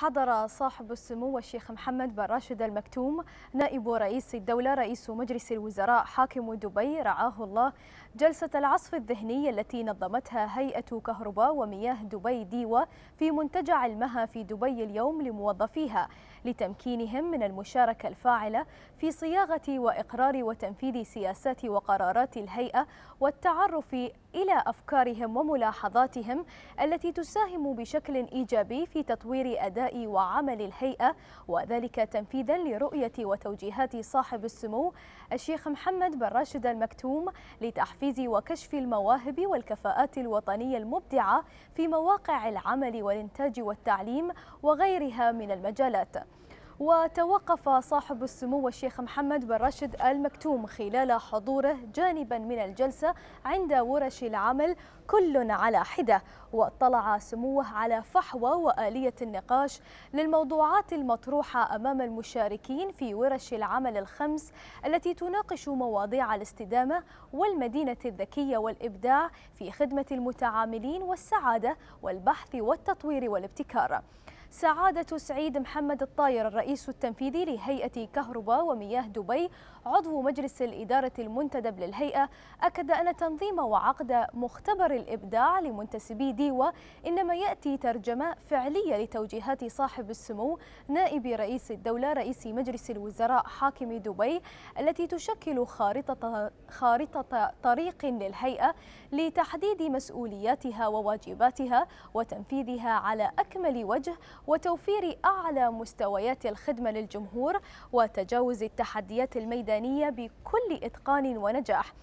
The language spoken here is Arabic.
حضر صاحب السمو الشيخ محمد بن راشد المكتوم نائب رئيس الدولة رئيس مجلس الوزراء حاكم دبي رعاه الله جلسة العصف الذهني التي نظمتها هيئة كهرباء ومياه دبي ديوة في منتجع المها في دبي اليوم لموظفيها لتمكينهم من المشاركة الفاعلة في صياغة وإقرار وتنفيذ سياسات وقرارات الهيئة والتعرف إلى أفكارهم وملاحظاتهم التي تساهم بشكل إيجابي في تطوير أداء وعمل الهيئة وذلك تنفيذا لرؤية وتوجيهات صاحب السمو الشيخ محمد بن راشد المكتوم لتحفيز وكشف المواهب والكفاءات الوطنية المبدعة في مواقع العمل والإنتاج والتعليم وغيرها من المجالات وتوقف صاحب السمو الشيخ محمد بن راشد المكتوم خلال حضوره جانبا من الجلسة عند ورش العمل كل على حدة واطلع سموه على فحوى وآلية النقاش للموضوعات المطروحة أمام المشاركين في ورش العمل الخمس التي تناقش مواضيع الاستدامة والمدينة الذكية والإبداع في خدمة المتعاملين والسعادة والبحث والتطوير والابتكار سعادة سعيد محمد الطاير الرئيس التنفيذي لهيئة كهرباء ومياه دبي عضو مجلس الإدارة المنتدب للهيئة أكد أن تنظيم وعقد مختبر الإبداع لمنتسبي ديوة إنما يأتي ترجمة فعلية لتوجيهات صاحب السمو نائب رئيس الدولة رئيس مجلس الوزراء حاكم دبي التي تشكل خارطة, خارطة طريق للهيئة لتحديد مسؤولياتها وواجباتها وتنفيذها على أكمل وجه وتوفير أعلى مستويات الخدمة للجمهور وتجاوز التحديات الميدانية بكل إتقان ونجاح